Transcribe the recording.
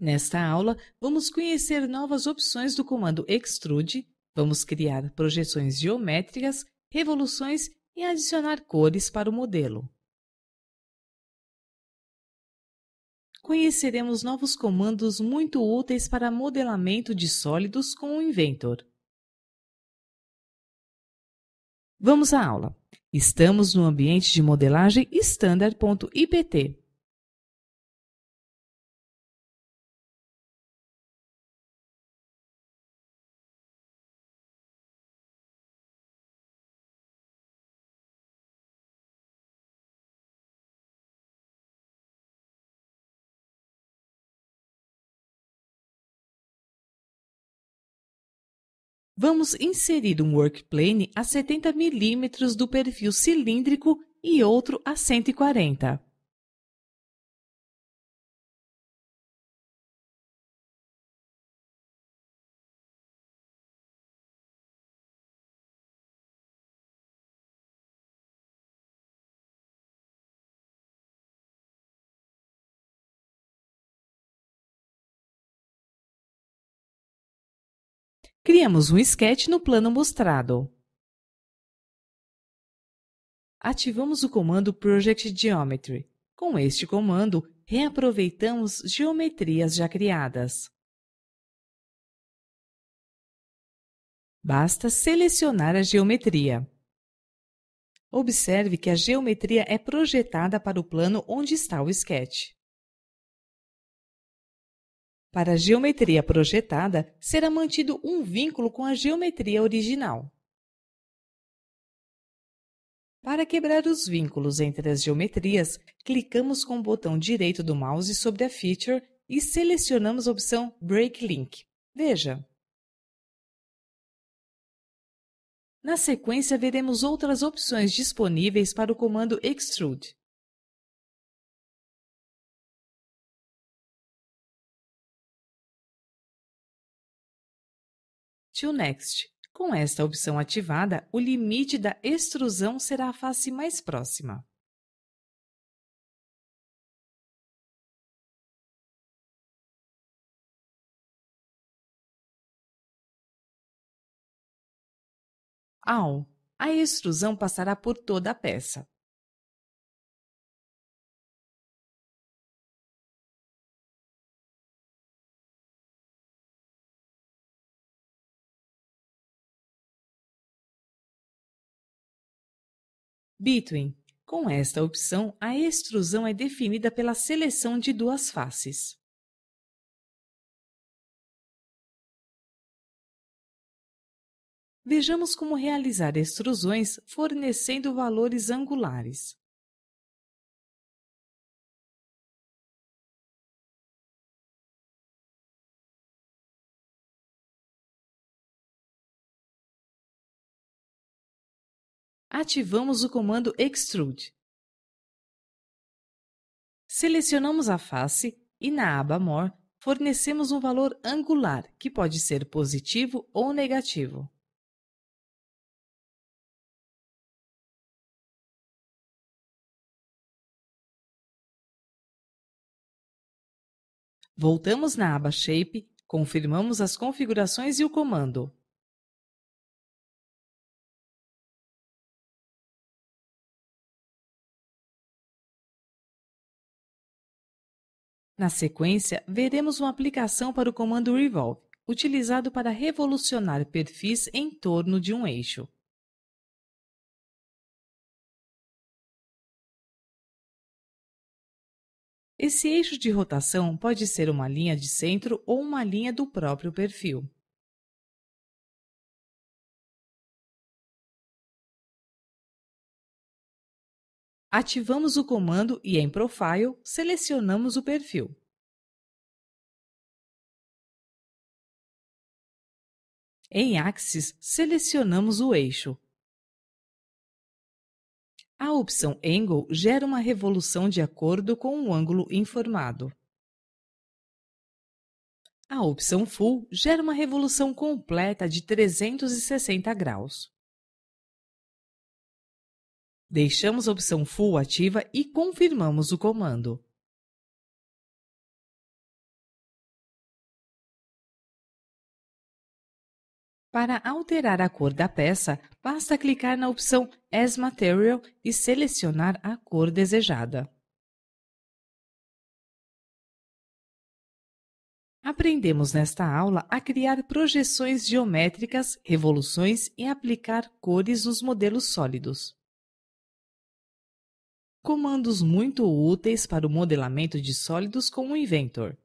Nesta aula, vamos conhecer novas opções do comando Extrude, vamos criar projeções geométricas, revoluções e adicionar cores para o modelo. Conheceremos novos comandos muito úteis para modelamento de sólidos com o Inventor. Vamos à aula. Estamos no ambiente de modelagem standard.ipt. vamos inserir um workplane a 70 mm do perfil cilíndrico e outro a 140. Criamos um sketch no plano mostrado. Ativamos o comando Project Geometry. Com este comando, reaproveitamos geometrias já criadas. Basta selecionar a geometria. Observe que a geometria é projetada para o plano onde está o sketch. Para a geometria projetada, será mantido um vínculo com a geometria original. Para quebrar os vínculos entre as geometrias, clicamos com o botão direito do mouse sobre a Feature e selecionamos a opção Break Link. Veja. Na sequência, veremos outras opções disponíveis para o comando Extrude. to Next. Com esta opção ativada, o limite da extrusão será a face mais próxima. Ao, a extrusão passará por toda a peça. Between. Com esta opção, a extrusão é definida pela seleção de duas faces. Vejamos como realizar extrusões fornecendo valores angulares. ativamos o comando Extrude. Selecionamos a face e, na aba More, fornecemos um valor angular, que pode ser positivo ou negativo. Voltamos na aba Shape, confirmamos as configurações e o comando. Na sequência, veremos uma aplicação para o comando revolve, utilizado para revolucionar perfis em torno de um eixo. Esse eixo de rotação pode ser uma linha de centro ou uma linha do próprio perfil. Ativamos o comando e em Profile selecionamos o perfil. Em Axis, selecionamos o eixo. A opção Angle gera uma revolução de acordo com o ângulo informado. A opção Full gera uma revolução completa de 360 graus. Deixamos a opção Full ativa e confirmamos o comando. Para alterar a cor da peça, basta clicar na opção As Material e selecionar a cor desejada. Aprendemos nesta aula a criar projeções geométricas, revoluções e aplicar cores nos modelos sólidos comandos muito úteis para o modelamento de sólidos com o Inventor.